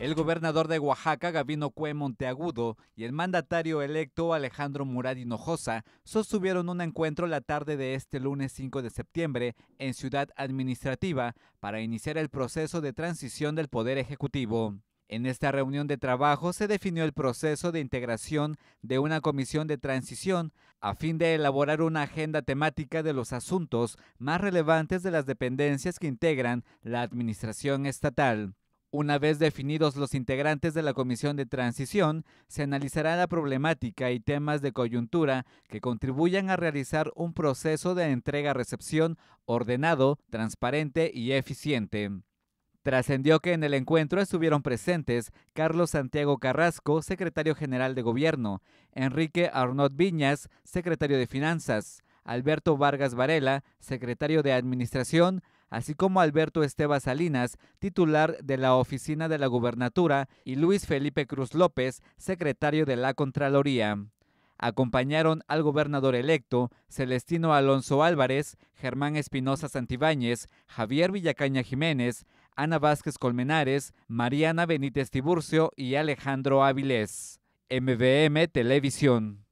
El gobernador de Oaxaca, Gabino Cue Monteagudo, y el mandatario electo Alejandro Murad Hinojosa sostuvieron un encuentro la tarde de este lunes 5 de septiembre en Ciudad Administrativa para iniciar el proceso de transición del Poder Ejecutivo. En esta reunión de trabajo se definió el proceso de integración de una comisión de transición a fin de elaborar una agenda temática de los asuntos más relevantes de las dependencias que integran la administración estatal. Una vez definidos los integrantes de la Comisión de Transición, se analizará la problemática y temas de coyuntura que contribuyan a realizar un proceso de entrega-recepción ordenado, transparente y eficiente. Trascendió que en el encuentro estuvieron presentes Carlos Santiago Carrasco, secretario general de Gobierno, Enrique Arnaud Viñas, secretario de Finanzas, Alberto Vargas Varela, secretario de Administración, así como Alberto Esteban Salinas, titular de la Oficina de la Gubernatura, y Luis Felipe Cruz López, secretario de la Contraloría. Acompañaron al gobernador electo Celestino Alonso Álvarez, Germán Espinosa Santibáñez, Javier Villacaña Jiménez, Ana Vázquez Colmenares, Mariana Benítez Tiburcio y Alejandro Avilés. MVM Televisión.